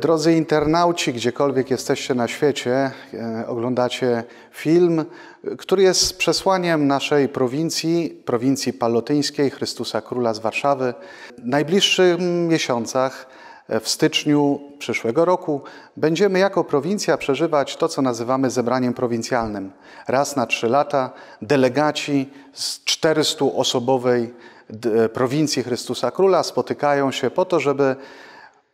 Drodzy internauci, gdziekolwiek jesteście na świecie, e, oglądacie film, który jest przesłaniem naszej prowincji, prowincji palotyńskiej Chrystusa Króla z Warszawy. W najbliższych miesiącach, e, w styczniu przyszłego roku, będziemy jako prowincja przeżywać to, co nazywamy zebraniem prowincjalnym. Raz na trzy lata delegaci z 400-osobowej e, prowincji Chrystusa Króla spotykają się po to, żeby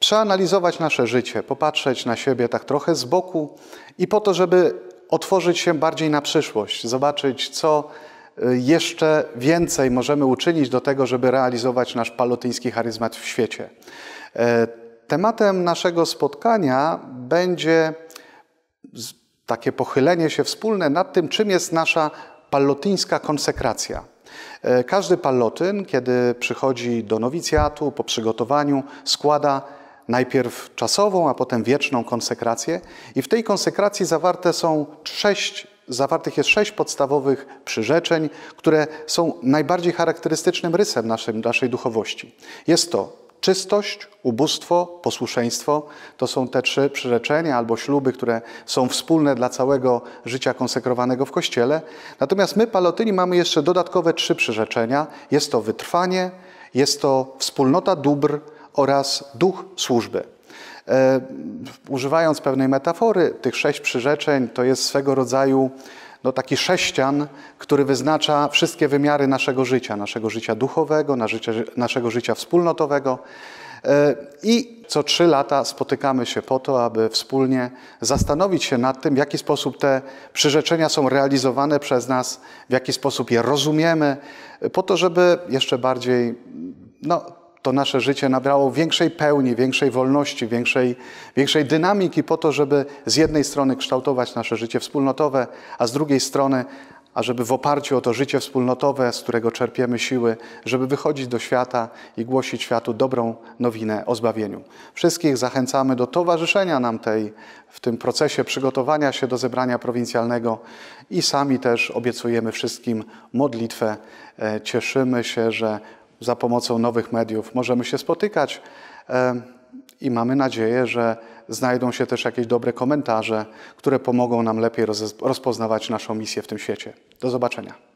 przeanalizować nasze życie, popatrzeć na siebie tak trochę z boku i po to, żeby otworzyć się bardziej na przyszłość, zobaczyć, co y, jeszcze więcej możemy uczynić do tego, żeby realizować nasz palotyński charyzmat w świecie. E, tematem naszego spotkania będzie takie pochylenie się wspólne nad tym, czym jest nasza palotyńska konsekracja. E, każdy palotyn, kiedy przychodzi do nowicjatu po przygotowaniu, składa najpierw czasową, a potem wieczną konsekrację. I w tej konsekracji zawarte są sześć, zawartych jest sześć podstawowych przyrzeczeń, które są najbardziej charakterystycznym rysem naszym, naszej duchowości. Jest to czystość, ubóstwo, posłuszeństwo. To są te trzy przyrzeczenia albo śluby, które są wspólne dla całego życia konsekrowanego w Kościele. Natomiast my, palotyni, mamy jeszcze dodatkowe trzy przyrzeczenia. Jest to wytrwanie, jest to wspólnota dóbr, oraz duch służby. E, używając pewnej metafory, tych sześć przyrzeczeń to jest swego rodzaju no, taki sześcian, który wyznacza wszystkie wymiary naszego życia, naszego życia duchowego, naszego życia wspólnotowego. E, I co trzy lata spotykamy się po to, aby wspólnie zastanowić się nad tym, w jaki sposób te przyrzeczenia są realizowane przez nas, w jaki sposób je rozumiemy, po to, żeby jeszcze bardziej no, to nasze życie nabrało większej pełni, większej wolności, większej, większej dynamiki po to, żeby z jednej strony kształtować nasze życie wspólnotowe, a z drugiej strony, ażeby w oparciu o to życie wspólnotowe, z którego czerpiemy siły, żeby wychodzić do świata i głosić światu dobrą nowinę o zbawieniu. Wszystkich zachęcamy do towarzyszenia nam tej, w tym procesie przygotowania się do zebrania prowincjalnego i sami też obiecujemy wszystkim modlitwę. E, cieszymy się, że za pomocą nowych mediów możemy się spotykać i mamy nadzieję, że znajdą się też jakieś dobre komentarze, które pomogą nam lepiej rozpoznawać naszą misję w tym świecie. Do zobaczenia.